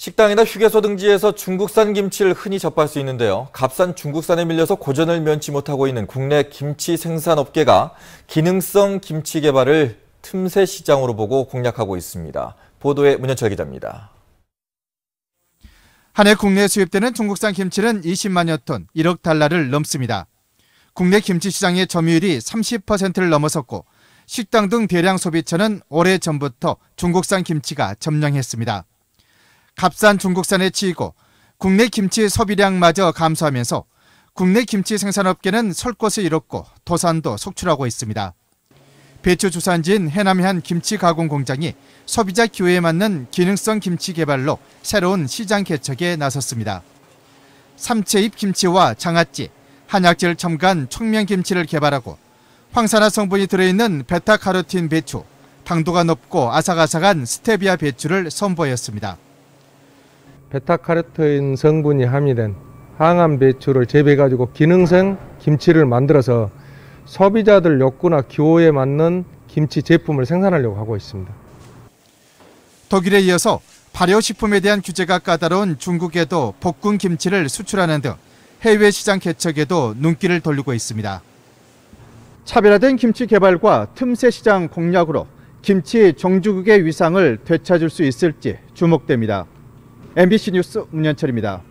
식당이나 휴게소 등지에서 중국산 김치를 흔히 접할 수 있는데요. 값싼 중국산에 밀려서 고전을 면치 못하고 있는 국내 김치 생산업계가 기능성 김치 개발을 틈새 시장으로 보고 공략하고 있습니다. 보도에 문현철 기자입니다. 한해 국내에 수입되는 중국산 김치는 20만여 톤, 1억 달러를 넘습니다. 국내 김치 시장의 점유율이 30%를 넘어섰고 식당 등 대량 소비처는 오래전부터 중국산 김치가 점령했습니다. 값싼 중국산에 치이고 국내 김치 소비량마저 감소하면서 국내 김치 생산업계는 설 곳을 잃었고 도산도 속출하고 있습니다. 배추 주산지인 해남의 한 김치 가공 공장이 소비자 기호에 맞는 기능성 김치 개발로 새로운 시장 개척에 나섰습니다. 삼채잎 김치와 장아찌, 한약재를첨가한 청면 김치를 개발하고 황산화 성분이 들어있는 베타카로틴 배추, 당도가 높고 아삭아삭한 스테비아 배추를 선보였습니다. 베타카르로인 성분이 함유된 항암 배추를 재배 가지고 기능성 김치를 만들어서 소비자들 욕구나 기호에 맞는 김치 제품을 생산하려고 하고 있습니다. 독일에 이어서 발효식품에 대한 규제가 까다로운 중국에도 볶은 김치를 수출하는 등 해외 시장 개척에도 눈길을 돌리고 있습니다. 차별화된 김치 개발과 틈새 시장 공략으로 김치 종주국의 위상을 되찾을 수 있을지 주목됩니다. MBC 뉴스 문현철입니다.